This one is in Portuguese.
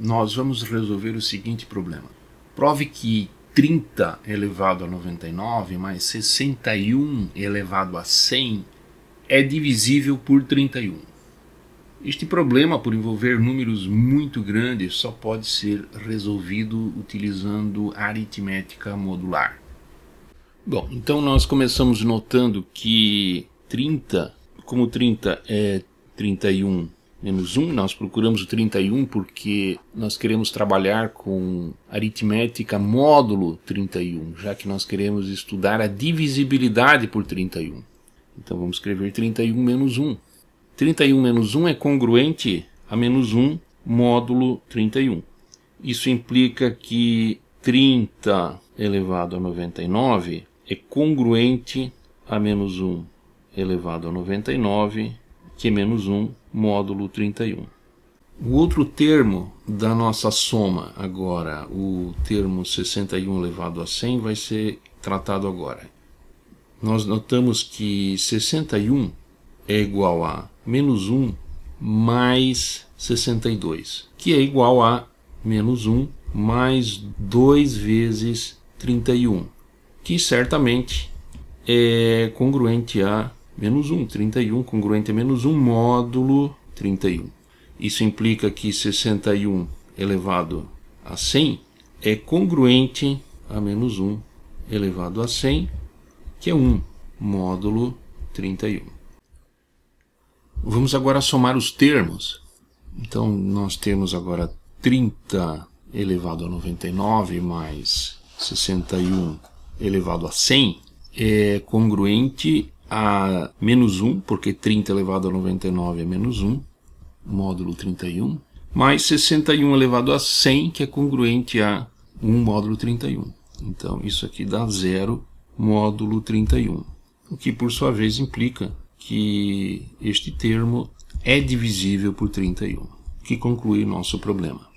nós vamos resolver o seguinte problema. Prove que 30 elevado a 99 mais 61 elevado a 100 é divisível por 31. Este problema, por envolver números muito grandes, só pode ser resolvido utilizando aritmética modular. Bom, então nós começamos notando que 30, como 30 é 31 menos 1. Nós procuramos o 31 porque nós queremos trabalhar com aritmética módulo 31, já que nós queremos estudar a divisibilidade por 31. Então vamos escrever 31 menos 1. 31 menos 1 é congruente a menos 1 módulo 31. Isso implica que 30 elevado a 99 é congruente a menos 1 elevado a 99, que é menos 1 módulo 31. O outro termo da nossa soma agora, o termo 61 elevado a 100, vai ser tratado agora. Nós notamos que 61 é igual a menos 1 mais 62, que é igual a menos 1 mais 2 vezes 31, que certamente é congruente a menos 1, 31 congruente a menos 1 módulo 31. Isso implica que 61 elevado a 100 é congruente a menos 1 elevado a 100, que é 1 módulo 31. Vamos agora somar os termos. Então nós temos agora 30 elevado a 99 mais 61 elevado a 100 é congruente a menos 1, porque 30 elevado a 99 é menos 1, módulo 31, mais 61 elevado a 100, que é congruente a 1 módulo 31. Então, isso aqui dá 0 módulo 31, o que por sua vez implica que este termo é divisível por 31, que conclui nosso problema.